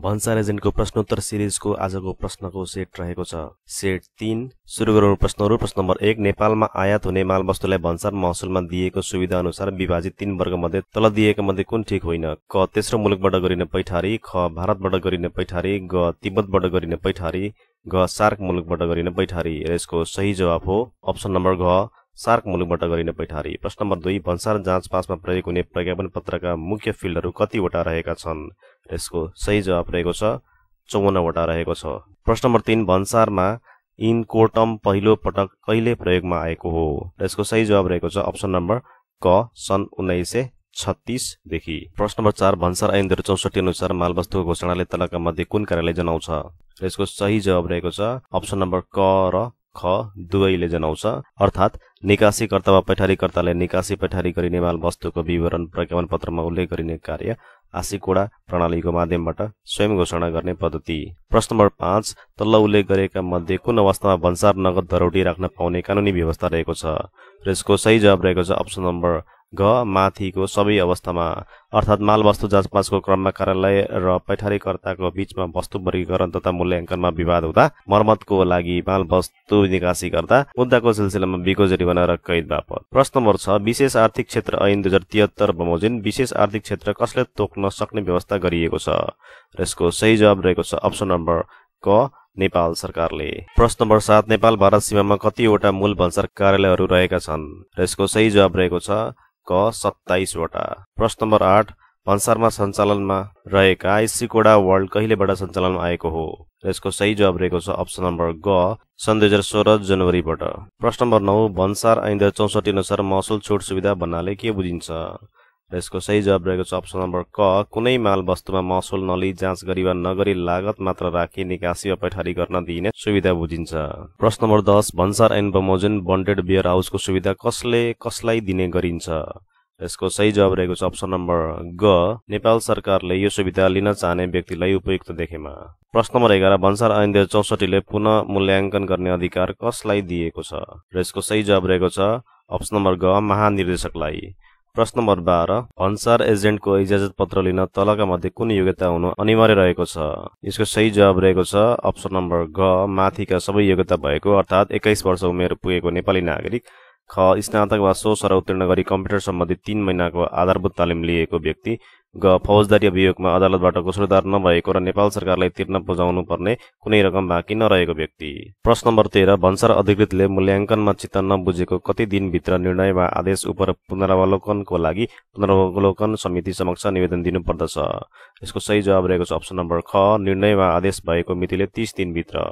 भन्सार एजेन्टको प्रश्नोत्तर सिरिजको आजको प्रश्नको सेट रहेको छ सेट तीन सुरु गर्नु प्रश्नहरू प्रश्न नम्बर एक नेपालमा आयात हुने मालवस्तुलाई भन्सार महसुलमा दिएको सुविधा अनुसार विभाजित तीन वर्ग मध्ये तल दिएको मध्ये कुन ठिक होइन क तेस्रो मुलुकबाट गरिने पैठारी ख भारतबाट गरिने पैठारी ग तिब्बतबाट गरिने पैठारी ग सार्क मुलुकबाट गरिने पैठारी यसको सही जवाब हो अप्सन नम्बर घ सार्क मुलुकबाट गरिने बैठारी प्रश्न नम्बर दुई भन्सार जाँच पासमा प्रयोग हुने प्रज्ञापन पत्रका मुख्य फिल्डहरू कतिवटा रहेका छन् र यसको सही जवाब रहेको छ चौवन्नवटा रहेको छ प्रश्न नम्बर तीन भन्सारमा इन इनकोटम पहिलो पटक कहिले प्रयोगमा आएको हो र यसको सही जवाब रहेको छ अप्सन नम्बर क सन् उन्नाइस सय छत्तिसदेखि प्रश्न नम्बर चार भन्सार ऐन दुई चौसठी अनुसार मालवस्तुको घोषणाले तलका मध्ये कुन कार्यालय जनाउँछ र यसको सही जवाब रहेको छ अप्सन नम्बर क र ख दुवैले जनाउँछ अर्थात् निकासीकर्ता वा पैठारीकर्ताले निकासी पैठारी गरिने माल वस्तुको विवरण प्रज्ञापन पत्रमा उल्लेख गरिने कार्य आसिकोडा प्रणालीको माध्यमबाट स्वयं घोषणा गर्ने पद्धति प्रश्न नम्बर पाँच तल्ल उल्लेख गरेका मध्ये कुन अवस्थामा भन्सार नगद धरौटी राख्न पाउने कानुनी व्यवस्था रहेको छ र यसको सही जवाब रहेको छ अप्सन नम्बर घ माथिको सबै अवस्थामा अर्थात् मालवस्तु जाँचपाचको क्रममा कार्यालय र पैठारीकर्ताको बीचमा वस्तु वर्गीकरण तथा मूल्याङ्कनमा विवाद हुँदा मर्मतको लागि मालवस्तु निकासी गर्दा मुद्दाको सिलसिलामा बिगो जरिवाना र कैद बापत प्रश्न नम्बर छ विशेष आर्थिक क्षेत्र ऐन दुई हजार तिहत्तर बमोजिम विशेष आर्थिक क्षेत्र कसले तोक्न सक्ने व्यवस्था गरिएको छ र यसको सही जवाब रहेको छ अप्सन नम्बर क नेपाल सरकारले प्रश्न नम्बर सात नेपाल भारत सीमामा कतिवटा मूल भन्सार कार्यालयहरू रहेका छन् र यसको सही जवाब रहेको छ क सत्ताइसवटा प्रश्न नम्बर आठ भन्सारमा सञ्चालनमा रहेका कोडा वर्ल्ड कहिलेबाट सञ्चालनमा आएको हो यसको सही जवाब रहेको छ अप्सन नम्बर ग सन् दुई हजार सोह्र जनवरीबाट प्रश्न नम्बर नौ भन्सार ऐन चौसठी अनुसार महसुल छुट सुविधा भन्नाले के बुझिन्छ र यसको सही जवाब रहेको छ अप्सन नम्बर क कुनै माल वस्तुमा महसुल नलिई जाँच गरी वा नगरी लागत मात्र राखी निकासी वा पैठारी गर्न दिइने सुविधा बुझिन्छ प्रश्न नम्बर दस भन्सार एन्ड बमोजन बन्डेड बियर हाउसको सुविधा कसले कसलाई दिने गरिन्छ यसको सही जवाब रहेको छ अप्सन नम्बर ग नेपाल सरकारले यो सुविधा लिन चाहने व्यक्तिलाई उपयुक्त देखेमा प्रश्न नम्बर एघार भन्सार ऐन दुई हजार चौसठीले पुनः मूल्याङ्कन गर्ने अधिकार कसलाई दिएको छ र यसको सही जवाब रहेको छ अप्सन नम्बर ग महानिर्देशकलाई प्रश्न नम्बर बाह्र भन्सार एजेन्टको इजाजत पत्र लिन तलका मध्ये कुन योग्यता हुनु अनिवार्य रहेको छ यसको सही जवाब रहेको छ अप्सन नम्बर ग माथिका सबै योग्यता भएको अर्थात् एक्काइस वर्ष उमेर पुगेको नेपाली नागरिक ख स्नातक वा सो सोसर उत्तीर्ण गरी कम्प्युटर सम्बन्धी तीन महिनाको आधारभूत तालिम लिएको व्यक्ति ग फौजदारी अभियोगमा अदालतबाट कसुरदार नभएको र नेपाल सरकारलाई तिर्न बुझाउनु पर्ने कुनै रकम बाँकी नरहेको व्यक्ति प्रश्न नम्बर तेह्र भन्सार अधिकृतले मूल्याङ्कनमा चित्त नबुझेको कति दिनभित्र निर्णय वा आदेश उप पुनरावलोकनको लागि पुनरावलोकन समिति समक्ष निवेदन दिनुपर्दछ यसको सही जवाब रहेको छ अप्सन नम्बर ख निर्णय वा आदेश भएको मितिले तीस दिनभित्र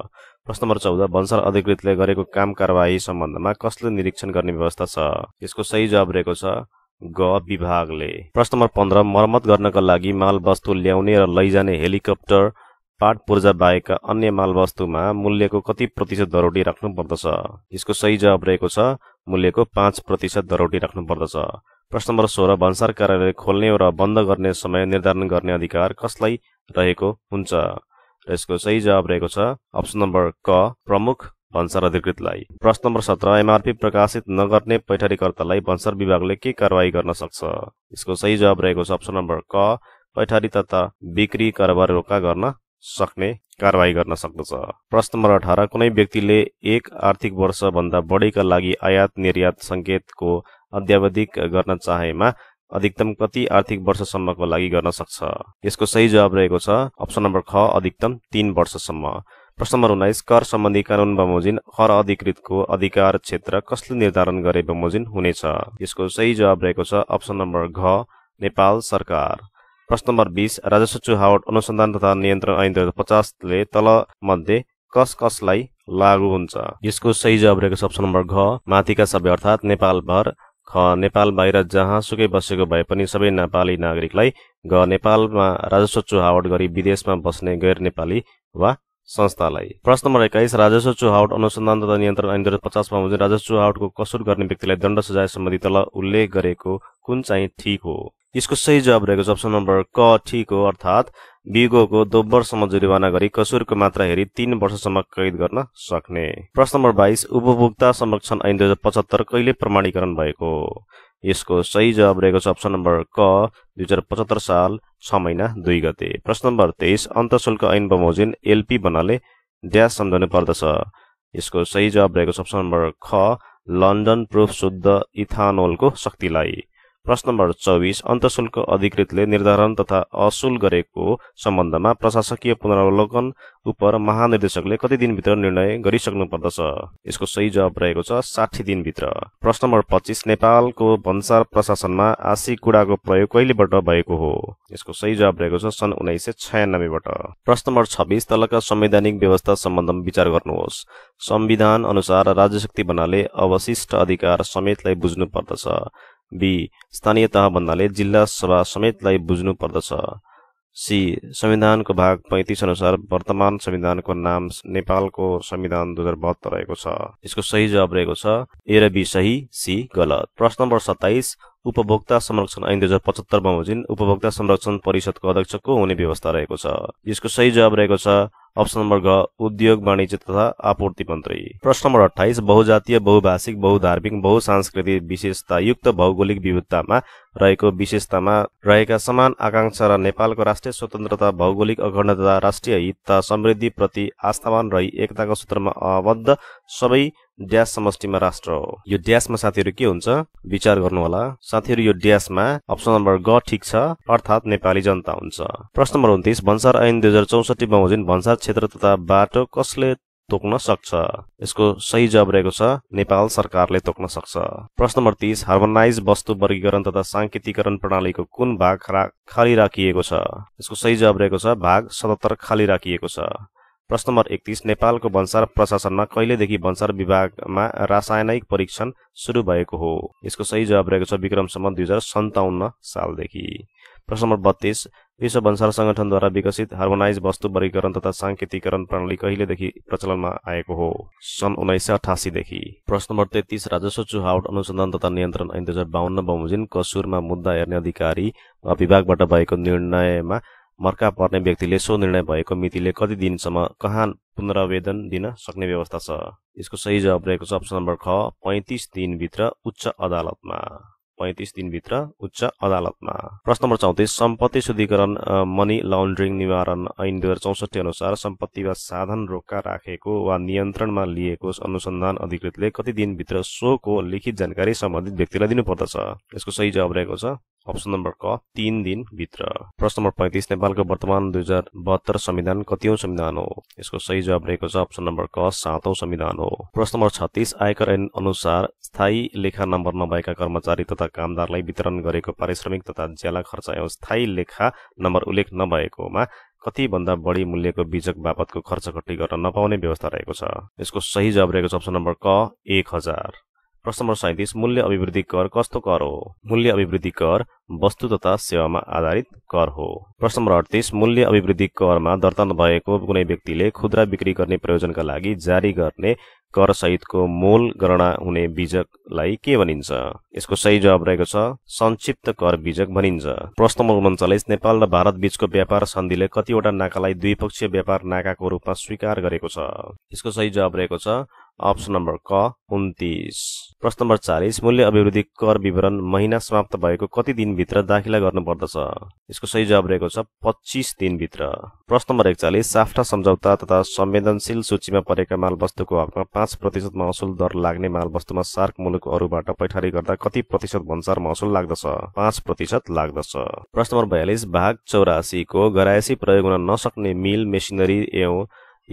प्रश्न नम्बर चौध भन्सार अधिकृतले गरेको काम कारवाही सम्बन्धमा कसले निरीक्षण गर्ने व्यवस्था छ यसको सही जवाब रहेको छ ग विभागले प्रश्न नम्बर पन्ध्र मर्मत गर्नका लागि माल वस्तु ल्याउने र लैजाने हेलिकप्टर पाठ पूर्जा बाहेक अन्य माल वस्तुमा मूल्यको कति प्रतिशत राख्नु पर्दछ यसको सही जवाब रहेको छ मूल्यको पाँच प्रतिशत राख्नु पर्दछ प्रश्न नम्बर सोह्र भन्सार कार्यालय खोल्ने र बन्द गर्ने समय निर्धारण गर्ने अधिकार कसलाई रहेको हुन्छ र यसको सही जवाब रहेको छ अप्सन नम्बर क प्रमुख भन्सर अधिकृतलाई प्रश्न नम्बर सत्र एमआरपी प्रकाशित नगर्ने पैठारीकर्तालाई भन्सर विभागले के कारवाही गर्न सक्छ यसको सही जवाब रहेको छ अप्सन नम्बर क पैठारी तथा बिक्री कारोबार रोका गर्न सक्ने कारवाही गर्न सक्दछ प्रश्न नम्बर अठार कुनै व्यक्तिले एक आर्थिक वर्षभन्दा बढीका लागि आयात निर्यात सङ्केतको अध्यावधिक गर्न चाहेमा अधिकतम कति आर्थिक वर्षसम्मको लागि गर्न सक्छ यसको सही जवाब रहेको छ अप्सन नम्बर ख अधिकतम तीन वर्षसम्म प्रश्न नम्बर उन्नाइस कर सम्बन्धी कानून बमोजिन कर अधिकृतको अधिकार क्षेत्र कसले निर्धारण गरे बमोजिन हुनेछ यसको सही जवाब रहेको छ अप्सन नम्बर घ नेपाल सरकार प्रश्न नम्बर बिस राजस्व चुहावट अनुसन्धान तथा नियन्त्रण ऐन दुई हजार पचासले तल मध्ये कस कसलाई लागू हुन्छ यसको सही जवाब रहेको छ अप्सन नम्बर घ माथिका सबै अर्थात् नेपालभर ख नेपाल बाहिर जहाँ सुकै बसेको भए पनि सबै नेपाली नागरिकलाई घ नेपालमा राजस्व चुहावट गरी विदेशमा बस्ने गैर नेपाली वा संस्थालाई प्रश्न नम्बर एक्काइस राजस्व चुहावट अनुसन्धान तथा नियन्त्रण ऐन दुई हजार पचासमा राजस्व चुहावटको कसुर गर्ने व्यक्तिलाई दण्ड सजाय सम्बन्धी तल उल्लेख गरेको कुन चाहिँ ठिक हो यसको सही जवाब रहेको छ अप्सन नम्बर क ठिक हो अर्थात् बिगोको दोब्बरसम्म जुरिवाना गरी कसुरको मात्रा हेरी तीन वर्षसम्म कैद गर्न सक्ने प्रश्न नम्बर बाइस उपभोक्ता संरक्षण ऐन दुई हजार पचहत्तर कहिले प्रमाणीकरण भएको यसको सही जवाब रहेको छ अप्सन नम्बर क दुई हजार पचहत्तर साल छ महिना दुई गते प्रश्न नम्बर तेइस अन्तशुल्क ऐन बमोजिम एलपी बनाले ड्यास सम्झाउनु पर्दछ यसको सही जवाब रहेको छ अप्सन नम्बर ख लन्डन प्रुफ शुद्ध इथानोलको शक्तिलाई प्रश्न नम्बर चौबिस अन्तशुल्क अधिकृतले निर्धारण तथा असुल गरेको सम्बन्धमा प्रशासकीय पुनरावलोकन उप महानिर्देशकले कति दिनभित्र निर्णय गरिसक्नु पर्दछ यसको सही जवाब रहेको छ साठी दिनभित्र प्रश्न नम्बर पच्चिस नेपालको भन्सार प्रशासनमा आशी कुडाको प्रयोग कहिलेबाट भएको हो यसको सही जवाब रहेको छ सन् उन्नाइस सय छयानब्बेबाट प्रश्न नम्बर छब्बिस तलका संवैधानिक व्यवस्था सम्बन्धमा विचार गर्नुहोस् संविधान अनुसार राज्य शक्ति बनाले अवशिष्ट अधिकार समेतलाई बुझ्नु पर्दछ बी स्थानीय तह भन्नाले जिल्ला सभा समेतलाई बुझ्नु पर्दछ सी संविधानको भाग पैँतिस अनुसार वर्तमान संविधानको नाम नेपालको संविधान दुई हजार बहत्तर रहेको छ यसको सही जवाब रहेको छ ए र बी सही सी गलत प्रश्न नम्बर सत्ताइस उपभोक्ता संरक्षण ऐन दुई हजार पचहत्तर बमोजिम उपभोक्ता संरक्षण परिषदको अध्यक्ष को हुने व्यवस्था रहेको छ यसको सही जवाब रहेको छ अप्सन नम्बर घ उद्योग वाणिज्य तथा आपूर्ति मन्त्री प्रश्न नम्बर अठाइस बहुजातीय बहुभाषिक बहुधार्मिक बहुसांस्कृतिक युक्त भौगोलिक विविधतामा रहेको विशेषतामा रहेका समान आकांक्षा र नेपालको राष्ट्रिय स्वतन्त्रता भौगोलिक अखण्डता राष्ट्रिय हित तथा समृद्धि प्रति आस्थावान रही एकताको सूत्रमा अबद्ध सबै ड्यास समष्टिमा राष्ट्र हो यो ड्यासमा साथीहरू के हुन्छ विचार गर्नुहोला साथीहरू यो ड्यासमा अप्सन नम्बर ग ठिक छ अर्थात् नेपाली जनता हुन्छ प्रश्न नम्बर उन्तिस भन्सार ऐन दुई हजार चौसठी बमोजिम भन्सार क्षेत्र तथा बाटो कसले तोक्न सक्छ यसको सही जवाब रहेको छ नेपाल सरकारले तोक्न सक्छ प्रश्न नम्बर तिस हार्मोनाइज वस्तु वर्गीकरण तथा साङ्केतिकरण प्रणालीको कुन भाग खाली राखिएको छ यसको सही जवाब रहेको छ भाग सतहत्तर खाली राखिएको छ प्रश्न नम्बर एकतिस नेपालको भन्सार प्रशासनमा कहिलेदेखि भन्सार विभागमा रासायनिक परीक्षण सुरु भएको हो यसको सही जवाब रहेको छ विक्रमसम्म दुई हजार सन्ताउन्न सालदेखि प्रश्न नम्बर बत्तीस विश्व भन्सार संगठनद्वारा विकसित हार्मोनाइज वस्तु वर्गीकरण तथा साङ्केतिकरण प्रणाली कहिलेदेखि प्रचलनमा आएको हो सन् उन्नाइस सय अठासीदेखि प्रश्न नम्बर तेत्तिस राजस्व चुहावट अनुसन्धान तथा नियन्त्रण ऐन दुई हजार बाहन्न बमोजिम कसुरमा मुद्दा हेर्ने अधिकारी विभागबाट भएको निर्णयमा मर्का पर्ने व्यक्तिले सो निर्णय भएको मितिले कति दिनसम्म कहाँ पुनरावेदन दिन सक्ने व्यवस्था छ यसको सही जवाब रहेको छ अप्सन नम्बर ख पैँतिस दिनभित्र उच्च अदालतमा पैँतिस दिनभित्र उच्च अदालतमा प्रश्न नम्बर चौतिस सम्पत्ति शुद्धिकरण मनी लाउन्ड्रिङ निवारण ऐन दुई हजार चौसठी अनुसार सम्पत्ति वा साधन रोक्का राखेको वा नियन्त्रणमा लिएको अनुसन्धान अधिकृतले कति दिनभित्र सोको लिखित जानकारी सम्बन्धित व्यक्तिलाई दिनुपर्दछ यसको सही जवाब रहेको छ अप्सन नम्बर क तिन दिनभित्र प्रश्न नम्बर पैँतिस नेपालको वर्तमान दुई हजार बहत्तर संविधान कतिौं संविधान हो यसको सही जवाब रहेको छ अप्सन नम्बर क सातौं संविधान हो प्रश्न नम्बर छत्तिस आयकर ऐन अनुसार स्थायी लेखा नम्बर नभएका कर्मचारी तथा कामदारलाई वितरण गरेको पारिश्रमिक तथा ज्याला खर्च एवं स्थायी लेखा नम्बर उल्लेख नभएकोमा कतिभन्दा बढी मूल्यको बिजक बापतको खर्च घटी गर्न नपाउने व्यवस्था रहेको छ यसको सही जवाब रहेको छ अप्सन नम्बर क एक हजार प्रश्न नम्बर सैतिस मूल्य अभिवृद्धि कर कस्तो कर हो मूल्य अभिवृद्धि कर वस्तु तथा सेवामा आधारित कर हो प्रश्न नम्बर अडतिस मूल्य अभिवृद्धि करमा दर्ता नभएको कुनै व्यक्तिले खुद्रा बिक्री गर्ने प्रयोजनका लागि जारी गर्ने कर सहितको मूल गणना हुने बिजकलाई के भनिन्छ यसको सही जवाब रहेको छ संक्षिप्त कर बिजक भनिन्छ प्रश्न नम्बर उन्चालिस नेपाल र भारत बीचको व्यापार सन्धिले कतिवटा नाकालाई द्विपक्षीय व्यापार नाकाको रूपमा स्वीकार गरेको छ यसको सही जवाब रहेको छ अप्सन नम्बर क उन्तिस प्रश्न नम्बर चालिस मूल्य अभिवृद्धि कर विवरण महिना समाप्त भएको कति दिनभित्र दाखिला गर्नुपर्दछ यसको सही जवाब रहेको छ पच्चिस दिनभित्र प्रश्न नम्बर एकचालिस साफ्टा सम्झौता तथा संवेदनशील सूचीमा परेका मालवस्तुको हकमा पाँच प्रतिशत महसुल दर लाग्ने मालवस्तुमा सार्क मुलुक अरूबाट पैठारी गर्दा कति प्रतिशत भन्सार महसुल लाग्दछ पाँच प्रतिशत लाग्दछ प्रश्न नम्बर बयालिस भाग चौरासीको गरायसी प्रयोग हुन नसक्ने मिल मेसिनरी एवं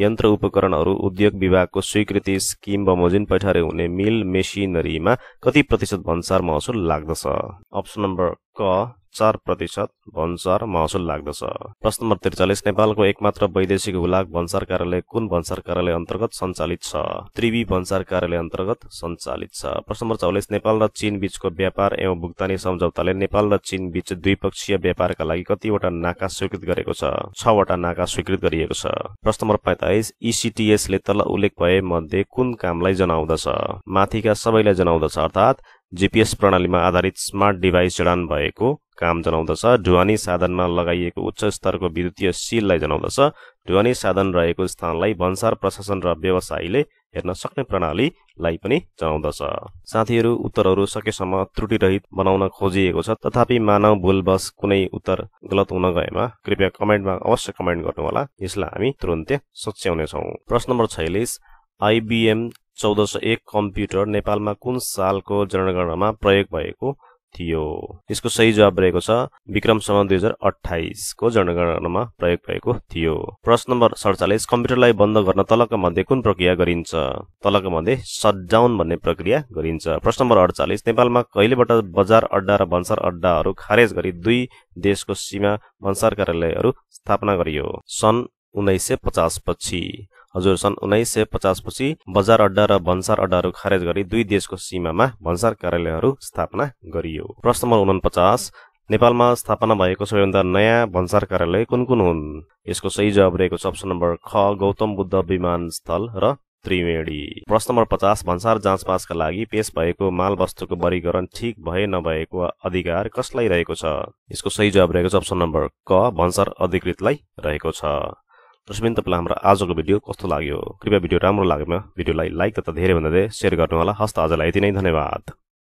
यन्त्र उपकरणहरू उद्योग विभागको स्वीकृति स्किम बमोजिन पैठारे हुने मिल मेसिनरीमा कति प्रतिशत भन्सार महसुल लाग्दछ अप्सन नम्बर क चार प्रतिशत भन्सार महसुल लाग्दछ प्रश्न नम्बर त्रिचालिस नेपालको एकमात्र वैदेशिक हुलाक भन्सार कार्यालय कुन भन्सार कार्यालय अन्तर्गत सञ्चालित छ त्रिवी भन्सार कार्यालय अन्तर्गत सञ्चालित छ प्रश्न नम्बर चौलिस नेपाल र चीन बीचको व्यापार एवं भुक्तानी सम्झौताले नेपाल र चीन बीच द्विपक्षीय व्यापारका लागि कतिवटा नाका स्वीकृत गरेको छ छवटा नाका स्वीकृत गरिएको छ प्रश्न नम्बर पैतालिस इसिटिएसले तल उल्लेख भए मध्ये कुन कामलाई जनाउँदछ माथिका सबैलाई जनाउँदछ अर्थात् जीपीएस प्रणालीमा आधारित स्मार्ट डिभाइस जडान भएको काम जनाउँदछ ढुवानी साधनमा लगाइएको उच्च स्तरको विद्युतीय सिललाई जनाउँदछ ढुवानी साधन रहेको स्थानलाई भन्सार प्रशासन र व्यवसायीले हेर्न सक्ने प्रणालीलाई पनि जनाउँदछ साथीहरू उत्तरहरू सकेसम्म त्रुटिरहित बनाउन खोजिएको छ तथापि मानव भूलवश कुनै उत्तर गलत हुन गएमा कृपया कमेन्टमा अवश्य कमेन्ट गर्नुहोला यसलाई हामी तुरन्तै सच्याउनेछौँ प्रश्न नम्बर छैलिस आइबिएम चौध सय एक कम्प्युटर नेपालमा कुन सालको जनगणनामा प्रयोग भएको थियो यसको सही जवाब रहेको छ विक्रम सम्म दुई हजार अठाइसको जनगणनामा प्रयोग भएको थियो प्रश्न नम्बर सडचालिस कम्प्युटरलाई बन्द गर्न तलका मध्ये कुन प्रक्रिया गरिन्छ तलका मध्ये सटडाउन भन्ने प्रक्रिया गरिन्छ प्रश्न नम्बर अडचालिस नेपालमा कहिलेबाट बजार अड्डा र भन्सार अड्डाहरू खारेज गरी दुई देशको सीमा भन्सार कार्यालयहरू स्थापना गरियो सन् उन्नाइस सय पचास पछि हजुर सन् उन्नाइस सय पचासपछि बजार अड्डा र भन्सार अड्डाहरू खारेज गरी दुई देशको सीमामा भन्सार कार्यालयहरू स्थापना गरियो प्रश्न नम्बर उनपचास नेपालमा स्थापना भएको सबैभन्दा नयाँ भन्सार कार्यालय कुन कुन हुन् यसको सही जवाब रहेको छ अप्सन नम्बर ख गौतम बुद्ध विमानस्थल र त्रिवेणी प्रश्न नम्बर पचास भन्सार जाँच पासका लागि पेश भएको माल वस्तुको वर्गीकरण ठिक भए नभएको अधिकार कसलाई रहेको छ यसको सही जवाब रहेको छ अप्सन नम्बर क भन्सार अधिकृतलाई रहेको छ त्यसमा तपाईँलाई हाम्रो आजको भिडियो कस्तो लाग्यो कृपया भिडियो राम्रो लाग्यो भिडियोलाई लाइक तथा धेरैभन्दा धेरै सेयर गर्नुहोला हस्त आजलाई यति नै धन्यवाद